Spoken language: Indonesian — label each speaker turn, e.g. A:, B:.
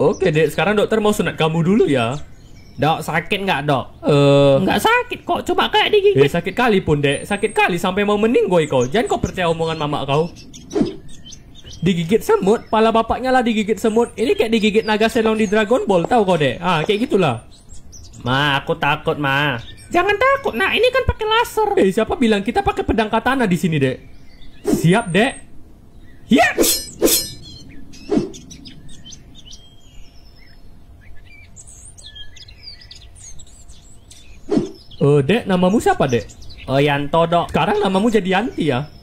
A: Oke dek, sekarang dokter mau sunat kamu dulu ya. Dok, sakit nggak dok? Eh, uh, nggak
B: sakit kok, cuma kayak digigit. Eh,
A: sakit kali pun dek, sakit kali sampai mau meninggoy kau. Jangan kau percaya omongan mama kau. Digigit semut, pala bapaknya lah digigit semut. Ini kayak digigit naga selong di Dragon Ball, tahu kau dek? Ah, kayak gitulah. Ma, aku takut ma. Jangan takut, nah ini kan pakai laser. Eh, siapa bilang kita pakai pedang katana di sini dek? Siap dek? Yes! Ya! Eh, uh, Dek, namamu siapa, Dek? Oh, Yanto, Dok. Sekarang namamu jadi Yanti ya?